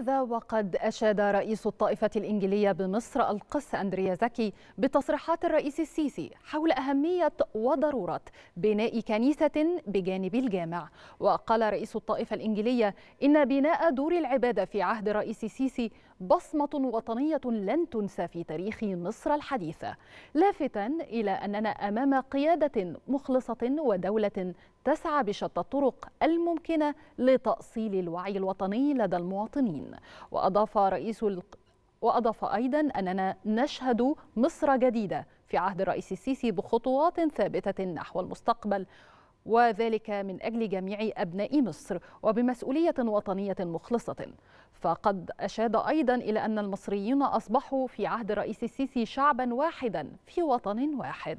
هذا وقد أشاد رئيس الطائفة الإنجيلية بمصر القس أندريا زكي بتصريحات الرئيس السيسي حول أهمية وضرورة بناء كنيسة بجانب الجامع وقال رئيس الطائفة الإنجيلية إن بناء دور العبادة في عهد الرئيس السيسي بصمة وطنية لن تنسى في تاريخ مصر الحديثة لافتا إلى أننا أمام قيادة مخلصة ودولة تسعى بشتى الطرق الممكنة لتأصيل الوعي الوطني لدى المواطنين وأضاف رئيس وأضاف أيضا أننا نشهد مصر جديدة في عهد الرئيس السيسي بخطوات ثابتة نحو المستقبل وذلك من أجل جميع أبناء مصر وبمسؤولية وطنية مخلصة فقد أشاد أيضا إلى أن المصريين أصبحوا في عهد الرئيس السيسي شعبا واحدا في وطن واحد